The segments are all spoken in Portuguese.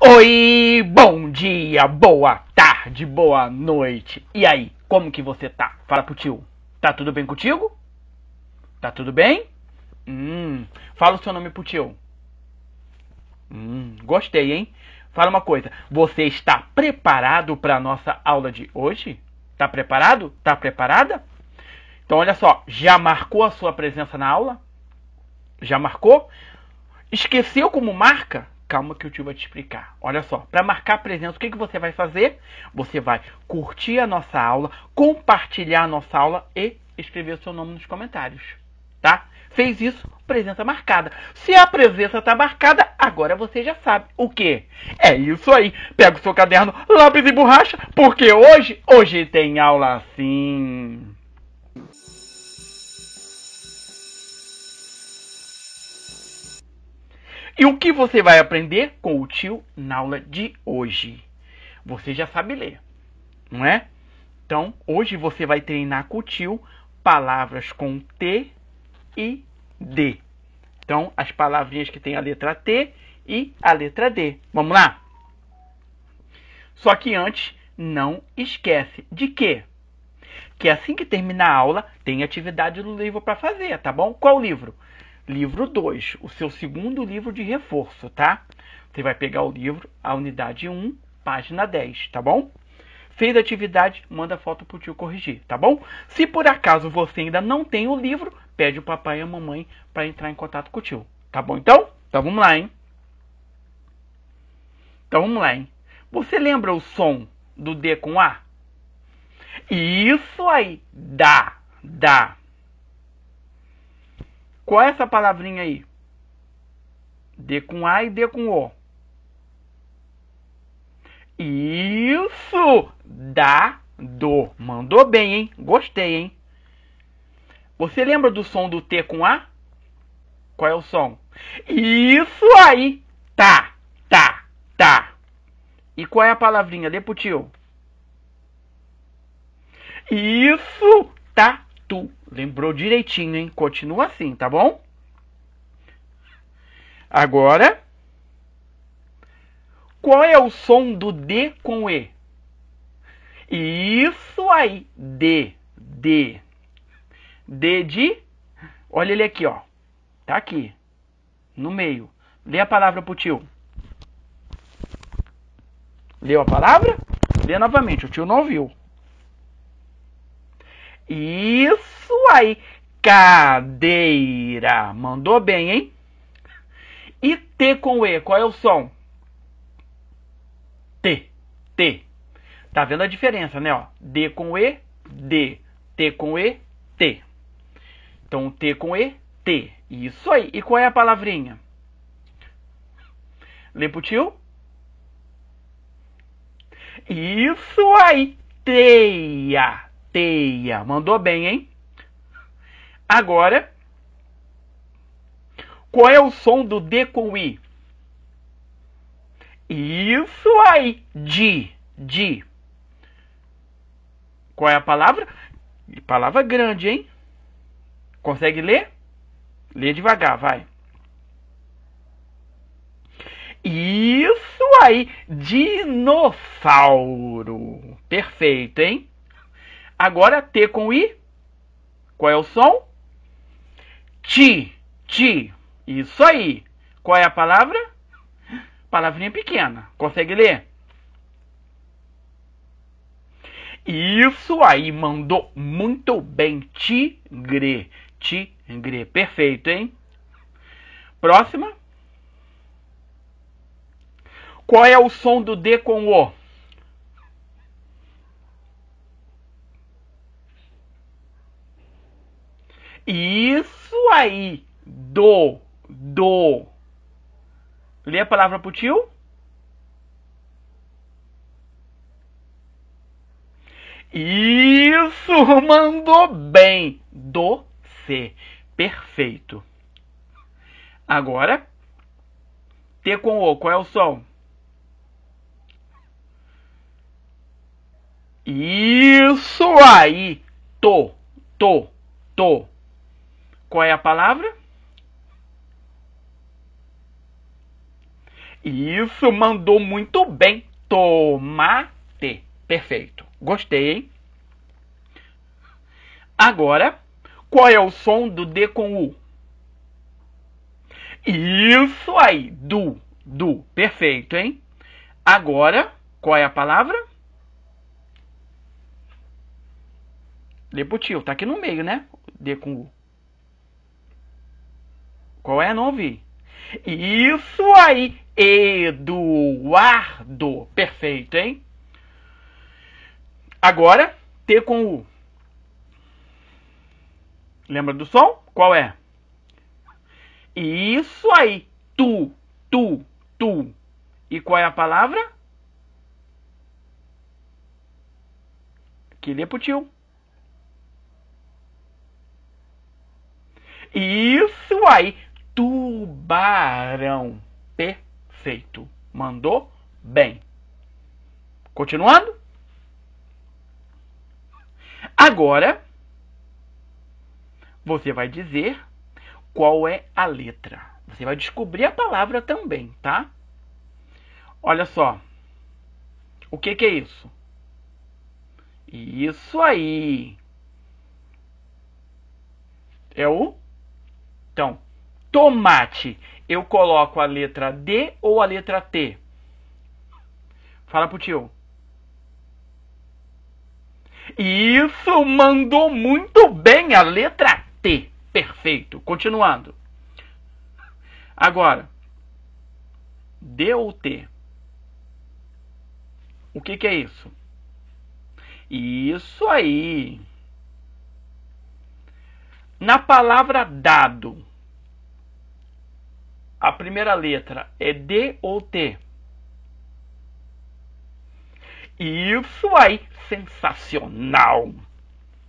Oi, bom dia, boa tarde, boa noite. E aí, como que você tá? Fala pro tio. Tá tudo bem contigo? Tá tudo bem? Hum, fala o seu nome pro tio. Hum, gostei, hein? Fala uma coisa, você está preparado para a nossa aula de hoje? Tá preparado? Tá preparada? Então olha só, já marcou a sua presença na aula? Já marcou? Esqueceu como marca? Calma que o tio vai te explicar. Olha só, para marcar presença, o que, que você vai fazer? Você vai curtir a nossa aula, compartilhar a nossa aula e escrever o seu nome nos comentários. Tá? Fez isso, presença marcada. Se a presença está marcada, agora você já sabe o que. É isso aí. Pega o seu caderno, lápis e borracha, porque hoje, hoje tem aula sim. E o que você vai aprender com o tio na aula de hoje? Você já sabe ler, não é? Então, hoje você vai treinar com o tio palavras com T e D. Então, as palavrinhas que tem a letra T e a letra D. Vamos lá? Só que antes, não esquece de quê? Que assim que terminar a aula, tem atividade do livro para fazer, tá bom? Qual livro? livro 2, o seu segundo livro de reforço, tá? Você vai pegar o livro, a unidade 1, página 10, tá bom? Fez a atividade, manda foto pro tio corrigir, tá bom? Se por acaso você ainda não tem o livro, pede o papai e a mamãe para entrar em contato com o tio, tá bom então? Então vamos lá, hein? Então vamos lá, hein? Você lembra o som do D com A? Isso aí, dá, dá. Qual é essa palavrinha aí? D com A e D com O. Isso! dá do Mandou bem, hein? Gostei, hein? Você lembra do som do T com A? Qual é o som? Isso aí! Tá, tá, tá. E qual é a palavrinha? Lê pro tio. Isso! Tá, tu. Lembrou direitinho, hein? Continua assim, tá bom? Agora, qual é o som do D com E? Isso aí, D, D. D de, olha ele aqui, ó. Tá aqui, no meio. Lê a palavra pro tio. Leu a palavra? Lê novamente, o tio não ouviu. Isso aí, cadeira. Mandou bem, hein? E T com E, qual é o som? T, T. Tá vendo a diferença, né? Ó, D com E, D. T com E, T. Então, T com E, T. Isso aí. E qual é a palavrinha? Leputil? Isso aí, teia teia. Mandou bem, hein? Agora, qual é o som do D com I? Isso aí, de, de. Qual é a palavra? Palavra grande, hein? Consegue ler? Lê devagar, vai. Isso aí, dinossauro. Perfeito, hein? Agora T com I. Qual é o som? Ti, ti. Isso aí. Qual é a palavra? Palavrinha pequena. Consegue ler? Isso aí, mandou muito bem. Tigre. Tigre. Perfeito, hein? Próxima. Qual é o som do D com O? Isso aí. Do. Do. Lê a palavra pro tio. Isso, mandou bem. Do C. Perfeito. Agora, T com O, qual é o som? Isso aí. To, to, to. Qual é a palavra? Isso, mandou muito bem. Tomate. Perfeito. Gostei, hein? Agora, qual é o som do D com U? Isso aí, du, du. Perfeito, hein? Agora, qual é a palavra? Deputil, tá aqui no meio, né? D com U. Qual é, não ouvi? Isso aí, Eduardo. Perfeito, hein? Agora, T com U. Lembra do som? Qual é? Isso aí. Tu, tu, tu. E qual é a palavra? Que tio. Isso aí tubarão. Perfeito. Mandou bem. Continuando? Agora, você vai dizer qual é a letra. Você vai descobrir a palavra também, tá? Olha só. O que, que é isso? Isso aí. É o. Então, tomate, eu coloco a letra D ou a letra T? Fala pro tio. Isso mandou muito bem a letra T. Perfeito. Continuando. Agora, D ou T? O que, que é isso? Isso aí. Na palavra dado, a primeira letra é D ou T? Isso aí, sensacional!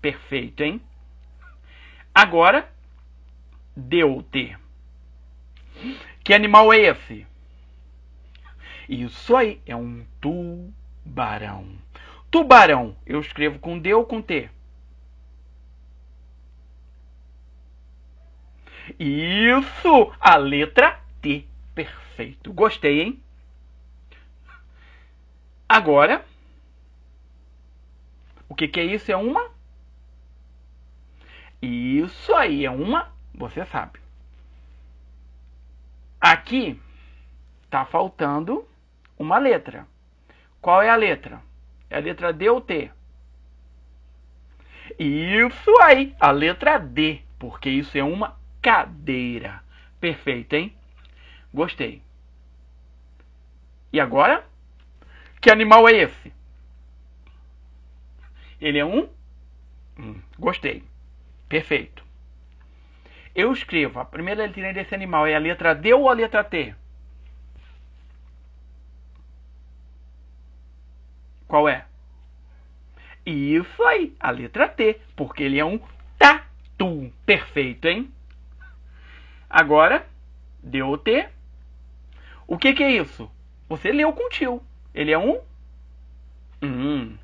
Perfeito, hein? Agora, D ou T? Que animal é esse? Isso aí, é um tubarão. Tubarão, eu escrevo com D ou com T? Isso! A letra T. Perfeito. Gostei, hein? Agora, o que, que é isso? É uma? Isso aí é uma, você sabe. Aqui tá faltando uma letra. Qual é a letra? É a letra D ou T? Isso aí, a letra D, porque isso é uma brincadeira. Perfeito, hein? Gostei. E agora? Que animal é esse? Ele é um? Hum, gostei. Perfeito. Eu escrevo. A primeira letra desse animal é a letra D ou a letra T? Qual é? Isso aí, a letra T, porque ele é um tatu. Perfeito, hein? Agora, deu O T. que, que é isso? Você leu com tio. Ele é um? Hum.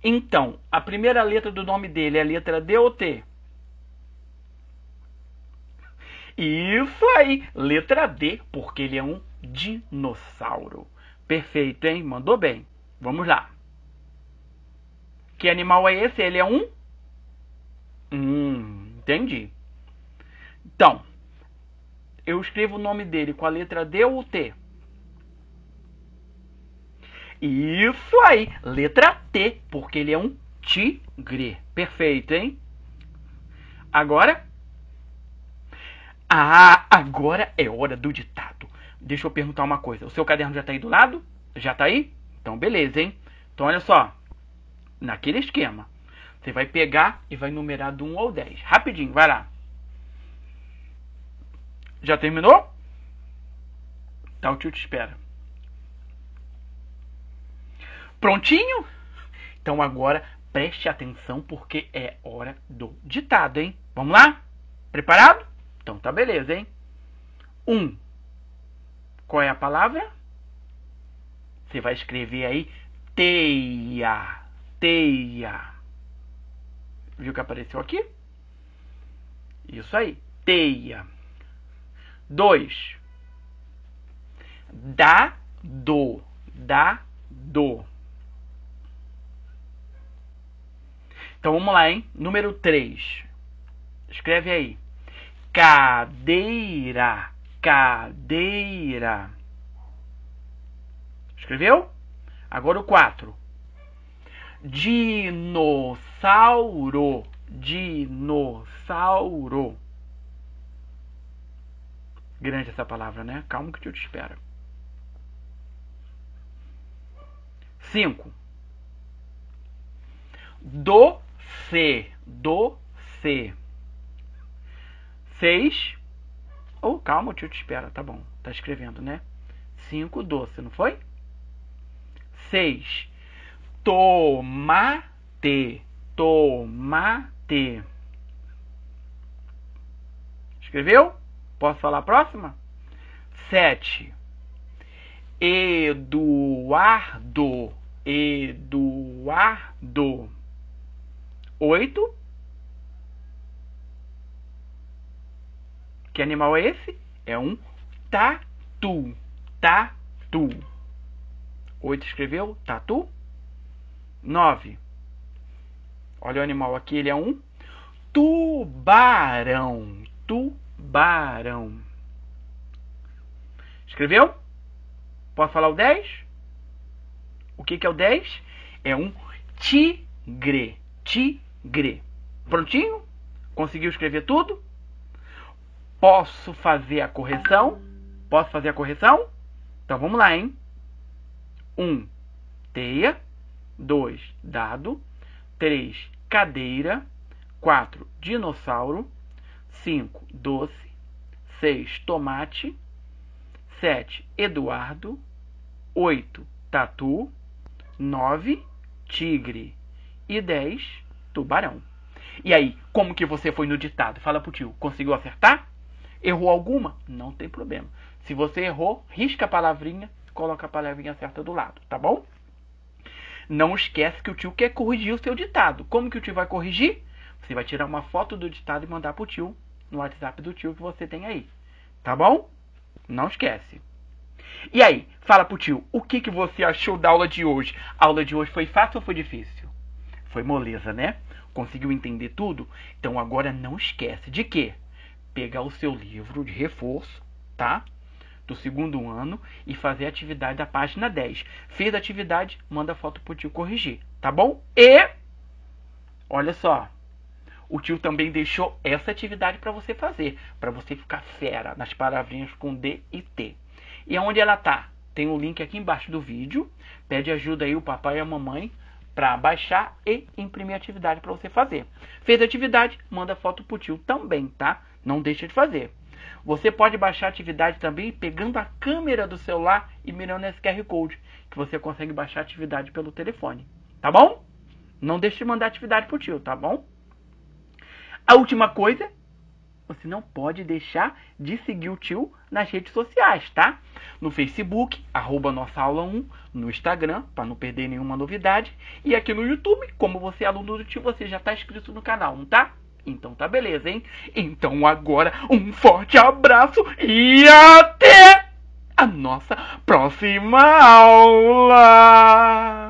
Então, a primeira letra do nome dele é a letra T. Isso aí, letra D, porque ele é um dinossauro. Perfeito, hein? Mandou bem. Vamos lá. Que animal é esse? Ele é um? Hum, entendi. Então, eu escrevo o nome dele com a letra D ou T? Isso aí, letra T, porque ele é um tigre. Perfeito, hein? Agora? Ah, agora é hora do ditado. Deixa eu perguntar uma coisa. O seu caderno já tá aí do lado? Já tá aí? Então, beleza, hein? Então, olha só. Naquele esquema. Você vai pegar e vai numerar do 1 ao 10. Rapidinho, vai lá. Já terminou? Tá, o tio te espera. Prontinho? Então agora preste atenção porque é hora do ditado, hein? Vamos lá? Preparado? Então tá beleza, hein? Um. Qual é a palavra? Você vai escrever aí teia. Teia. Viu que apareceu aqui? Isso aí. Teia. 2. Dá, do. Dá, do. Então vamos lá, hein? Número 3. Escreve aí. Cadeira. Cadeira. Escreveu? Agora o 4. Dinossauro. Dinossauro grande essa palavra, né? Calma que eu te espero. 5. Do C. Do C. 6. Ou oh, calma, o tio te espera. Tá bom. Tá escrevendo, né? 5 doce, não foi? 6. Tomate. Tomate. Escreveu? Posso falar a próxima? 7. Eduardo. Eduardo. 8. Que animal é esse? É um tatu. Tatu. 8 escreveu tatu. 9. Olha o animal aqui, ele é um tubarão. Tubarão Barão. Escreveu? Pode falar o 10? O que, que é o 10? É um tigre. Tigre. Prontinho? Conseguiu escrever tudo? Posso fazer a correção? Posso fazer a correção? Então vamos lá, hein? 1. Um, teia. 2. Dado. 3. Cadeira. 4. Dinossauro. 5. Doce. 6. Tomate. 7. Eduardo. 8. Tatu. 9. Tigre. E 10. Tubarão. E aí, como que você foi no ditado? Fala pro tio. Conseguiu acertar? Errou alguma? Não tem problema. Se você errou, risca a palavrinha, coloca a palavrinha certa do lado, tá bom? Não esquece que o tio quer corrigir o seu ditado. Como que o tio vai corrigir? Você vai tirar uma foto do ditado e mandar pro tio no WhatsApp do tio que você tem aí. Tá bom? Não esquece. E aí, fala pro tio, o que, que você achou da aula de hoje? A aula de hoje foi fácil ou foi difícil? Foi moleza, né? Conseguiu entender tudo? Então agora não esquece de quê? Pegar o seu livro de reforço, tá? Do segundo ano e fazer a atividade da página 10. Fez a atividade, manda a foto pro tio corrigir, tá bom? E olha só, o tio também deixou essa atividade para você fazer, para você ficar fera nas palavrinhas com D e T. E aonde ela tá? Tem o um link aqui embaixo do vídeo. Pede ajuda aí o papai e a mamãe para baixar e imprimir a atividade para você fazer. Fez a atividade, manda foto pro tio também, tá? Não deixa de fazer. Você pode baixar a atividade também pegando a câmera do celular e mirando esse QR Code, que você consegue baixar a atividade pelo telefone, tá bom? Não deixe de mandar atividade pro tio, tá bom? A última coisa, você não pode deixar de seguir o tio nas redes sociais, tá? No Facebook, arroba nossa aula 1, no Instagram, para não perder nenhuma novidade, e aqui no YouTube, como você é aluno do tio, você já está inscrito no canal, não tá? Então tá beleza, hein? Então agora, um forte abraço e até a nossa próxima aula!